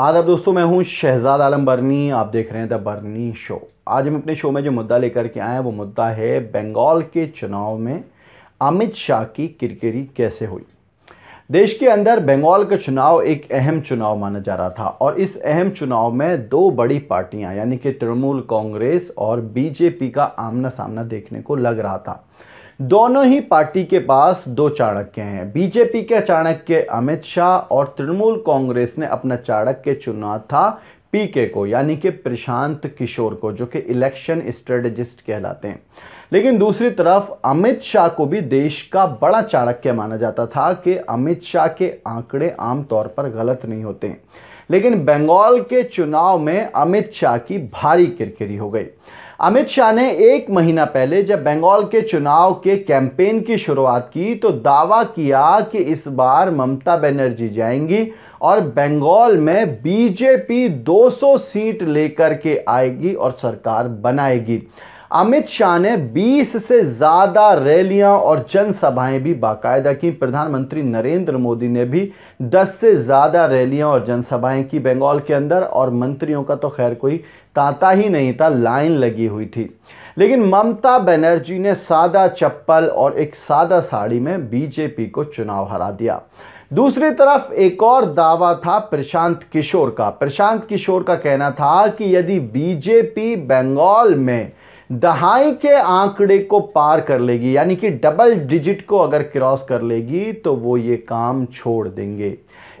आप दोस्तों मैं हूं शहजाद आलम बर्नी आप देख रहे हैं द बर्नी शो आज हम अपने शो में जो मुद्दा लेकर के आए हैं वो मुद्दा है बंगाल के चुनाव में अमित शाह की किरकिरी कैसे हुई देश के अंदर बंगाल का चुनाव एक अहम चुनाव माना जा रहा था और इस अहम चुनाव में दो बड़ी पार्टियां यानी कि तृणमूल कांग्रेस और बीजेपी का आमना सामना देखने को लग रहा था दोनों ही पार्टी के पास दो चाणक्य हैं बीजेपी के चाणक्य अमित शाह और तृणमूल कांग्रेस ने अपना चाणक्य चुना था पीके को यानी कि प्रशांत किशोर को जो कि इलेक्शन स्ट्रेटजिस्ट कहलाते हैं लेकिन दूसरी तरफ अमित शाह को भी देश का बड़ा चाणक्य माना जाता था कि अमित शाह के आंकड़े आमतौर पर गलत नहीं होते लेकिन बंगाल के चुनाव में अमित शाह की भारी किरकिरी हो गई अमित शाह ने एक महीना पहले जब बंगाल के चुनाव के कैंपेन की शुरुआत की तो दावा किया कि इस बार ममता बनर्जी जाएंगी और बंगाल में बीजेपी 200 सीट लेकर के आएगी और सरकार बनाएगी अमित शाह ने 20 से ज़्यादा रैलियां और जनसभाएं भी बाकायदा की प्रधानमंत्री नरेंद्र मोदी ने भी 10 से ज़्यादा रैलियां और जनसभाएं की बंगाल के अंदर और मंत्रियों का तो खैर कोई तांता ही नहीं था लाइन लगी हुई थी लेकिन ममता बनर्जी ने सादा चप्पल और एक सादा साड़ी में बीजेपी को चुनाव हरा दिया दूसरी तरफ एक और दावा था प्रशांत किशोर का प्रशांत किशोर का कहना था कि यदि बीजेपी बंगाल में दहाई के आंकड़े को पार कर लेगी यानी कि डबल डिजिट को अगर क्रॉस कर लेगी तो वो ये काम छोड़ देंगे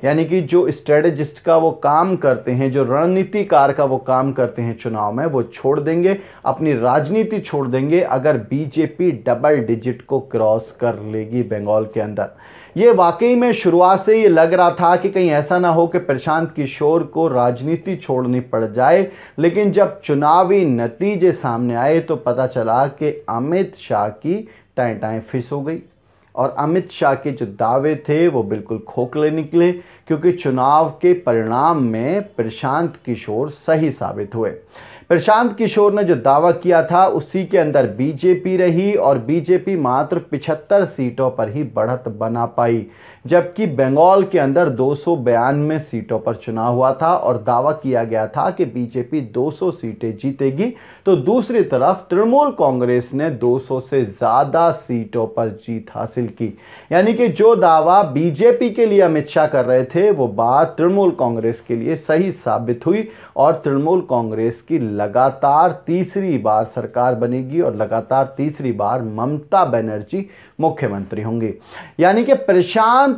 यानी कि जो स्ट्रेटजिस्ट का वो काम करते हैं जो रणनीतिकार का वो काम करते हैं चुनाव में वो छोड़ देंगे अपनी राजनीति छोड़ देंगे अगर बीजेपी डबल डिजिट को क्रॉस कर लेगी बंगाल के अंदर ये वाकई में शुरुआत से ये लग रहा था कि कहीं ऐसा ना हो कि प्रशांत किशोर को राजनीति छोड़नी पड़ जाए लेकिन जब चुनावी नतीजे सामने आए तो पता चला कि अमित शाह की टाएँ टाएँ फिस हो गई और अमित शाह के जो दावे थे वो बिल्कुल खोखले निकले क्योंकि चुनाव के परिणाम में प्रशांत किशोर सही साबित हुए प्रशांत किशोर ने जो दावा किया था उसी के अंदर बीजेपी रही और बीजेपी मात्र 75 सीटों पर ही बढ़त बना पाई जबकि बंगाल के अंदर दो सौ सीटों पर चुनाव हुआ था और दावा किया गया था कि बीजेपी 200 सीटें जीतेगी तो दूसरी तरफ तृणमूल कांग्रेस ने 200 से ज़्यादा सीटों पर जीत हासिल की यानी कि जो दावा बीजेपी के लिए अमित शाह कर रहे थे वो बात तृणमूल कांग्रेस के लिए सही साबित हुई और तृणमूल कांग्रेस की लगातार तीसरी बार सरकार बनेगी और लगातार तीसरी बार ममता बनर्जी मुख्यमंत्री होंगी यानी कि प्रशांत